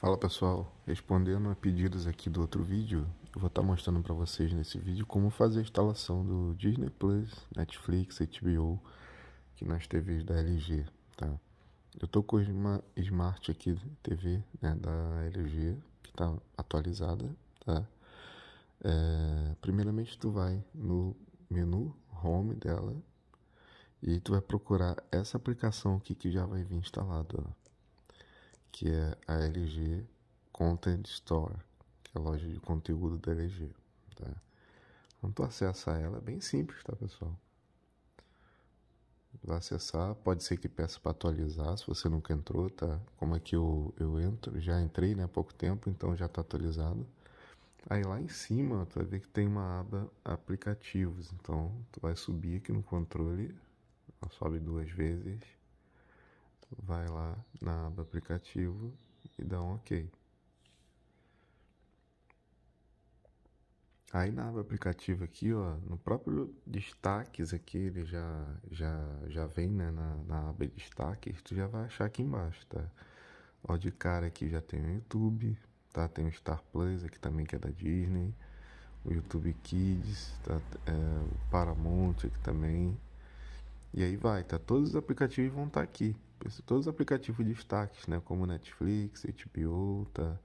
Fala pessoal, respondendo a pedidos aqui do outro vídeo, eu vou estar tá mostrando para vocês nesse vídeo como fazer a instalação do Disney Plus, Netflix, HBO, que nas TVs da LG, tá? Eu tô com uma Smart aqui TV, né, da LG, que está atualizada, tá? É, primeiramente tu vai no menu Home dela e tu vai procurar essa aplicação aqui que já vai vir instalada, ó que é a LG Content Store, que é a loja de conteúdo da LG. Tá? Então, tu acessa ela, é bem simples, tá pessoal? Vai acessar, pode ser que peça para atualizar, se você nunca entrou, tá? Como aqui eu, eu entro, já entrei né, há pouco tempo, então já está atualizado. Aí lá em cima, tu vai ver que tem uma aba aplicativos, então tu vai subir aqui no controle, sobe duas vezes vai lá na aba aplicativo e dá um OK. Aí na aba aplicativo aqui, ó, no próprio destaques aqui, ele já, já, já vem né, na, na aba destaques, tu já vai achar aqui embaixo, tá? Ó, de cara aqui já tem o YouTube, tá? Tem o Star Plus aqui também que é da Disney, o YouTube Kids, tá? É, o Paramount aqui também. E aí vai, tá? Todos os aplicativos vão estar tá aqui todos os aplicativos de destaques, né? Como Netflix, HBO, tá?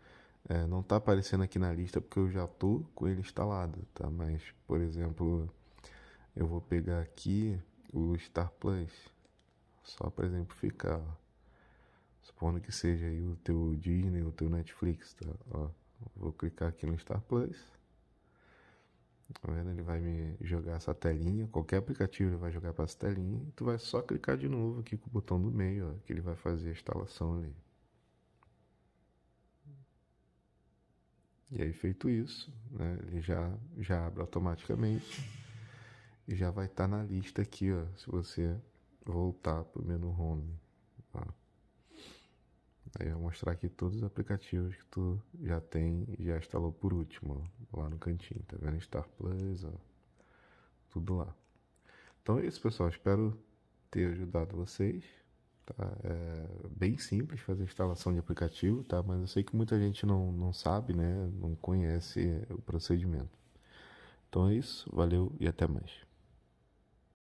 É, não tá aparecendo aqui na lista porque eu já tô com ele instalado, tá? Mas, por exemplo, eu vou pegar aqui o Star Plus, só para exemplificar, Supondo que seja aí o teu Disney, o teu Netflix, tá? Ó, vou clicar aqui no Star Plus. Tá vendo? Ele vai me jogar essa telinha, qualquer aplicativo ele vai jogar para essa telinha, e tu vai só clicar de novo aqui com o botão do meio, ó, que ele vai fazer a instalação ali. E aí feito isso, né, ele já, já abre automaticamente e já vai estar tá na lista aqui, ó, se você voltar para o menu home. Ó. Tá? Aí é, vai mostrar aqui todos os aplicativos que tu já tem e já instalou por último, ó, lá no cantinho, tá vendo? Star Plus, ó, tudo lá. Então é isso, pessoal. Espero ter ajudado vocês. Tá? É bem simples fazer a instalação de aplicativo, tá? Mas eu sei que muita gente não, não sabe, né? Não conhece o procedimento. Então é isso. Valeu e até mais.